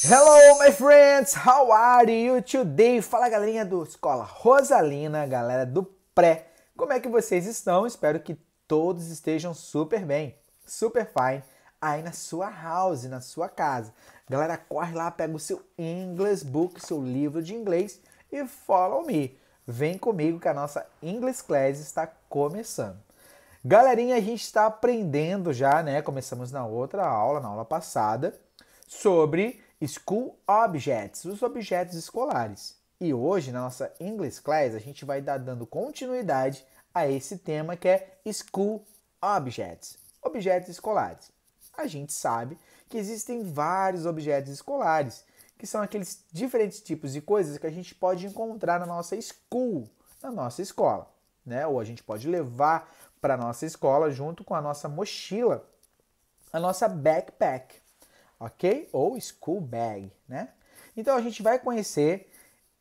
Hello, my friends! How are you today? Fala, galerinha do Escola Rosalina, galera do pré. Como é que vocês estão? Espero que todos estejam super bem, super fine, aí na sua house, na sua casa. Galera, corre lá, pega o seu English Book, seu livro de inglês e follow me. Vem comigo que a nossa English Class está começando. Galerinha, a gente está aprendendo já, né? Começamos na outra aula, na aula passada, sobre School Objects, os objetos escolares. E hoje, na nossa English Class, a gente vai dar dando continuidade a esse tema que é School Objects, objetos escolares. A gente sabe que existem vários objetos escolares, que são aqueles diferentes tipos de coisas que a gente pode encontrar na nossa school, na nossa escola. Né? Ou a gente pode levar para a nossa escola junto com a nossa mochila, a nossa backpack ok? Ou school bag, né? Então a gente vai conhecer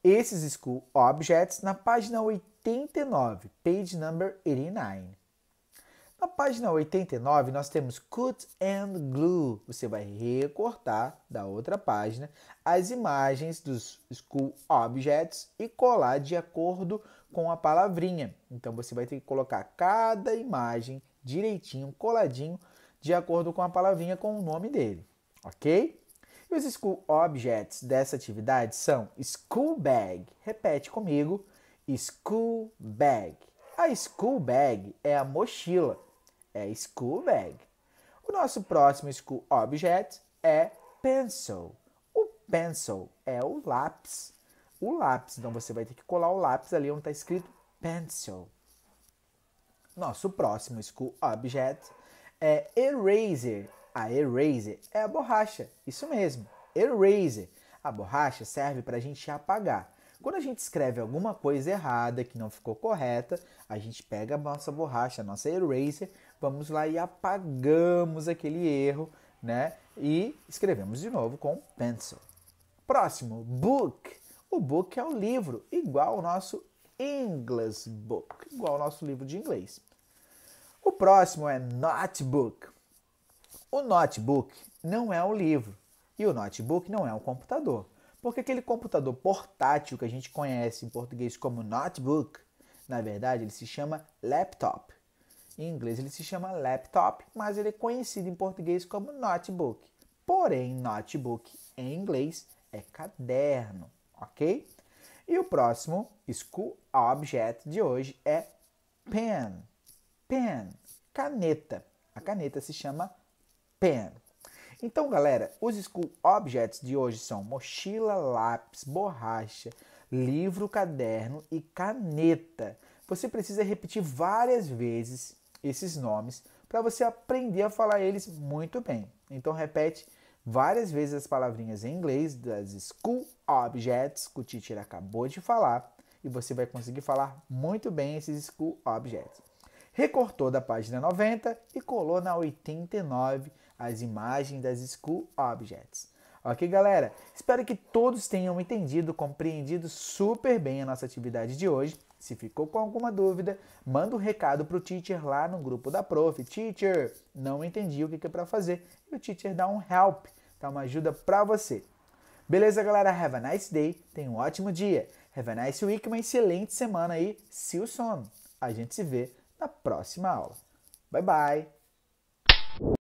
esses school objects na página 89, page number 89. Na página 89 nós temos cut and glue. Você vai recortar da outra página as imagens dos school objects e colar de acordo com a palavrinha. Então você vai ter que colocar cada imagem direitinho, coladinho, de acordo com a palavrinha com o nome dele ok? E os school objects dessa atividade são school bag. Repete comigo: school bag. A school bag é a mochila. É school bag. O nosso próximo school object é pencil. O pencil é o lápis. O lápis, então você vai ter que colar o lápis ali onde está escrito pencil. Nosso próximo school object é eraser. A ah, eraser é a borracha, isso mesmo, eraser. A borracha serve para a gente apagar. Quando a gente escreve alguma coisa errada que não ficou correta, a gente pega a nossa borracha, a nossa eraser, vamos lá e apagamos aquele erro, né? E escrevemos de novo com pencil. Próximo, book. O book é o livro, igual ao nosso English book, igual ao nosso livro de inglês. O próximo é notebook. O notebook não é um livro e o notebook não é um computador. Porque aquele computador portátil que a gente conhece em português como notebook, na verdade ele se chama laptop. Em inglês ele se chama laptop, mas ele é conhecido em português como notebook. Porém, notebook em inglês é caderno, ok? E o próximo school object de hoje é pen. Pen, caneta. A caneta se chama pen. Então, galera, os school objects de hoje são mochila, lápis, borracha, livro, caderno e caneta. Você precisa repetir várias vezes esses nomes para você aprender a falar eles muito bem. Então, repete várias vezes as palavrinhas em inglês das school objects que o teacher acabou de falar e você vai conseguir falar muito bem esses school objects recortou da página 90 e colou na 89 as imagens das School Objects. Ok, galera? Espero que todos tenham entendido, compreendido super bem a nossa atividade de hoje. Se ficou com alguma dúvida, manda um recado para o teacher lá no grupo da prof. Teacher, não entendi o que é para fazer. E o teacher dá um help, dá uma ajuda para você. Beleza, galera? Have a nice day. Tenha um ótimo dia. Have a nice week, uma excelente semana aí. See you soon. A gente se vê na próxima aula. Bye bye!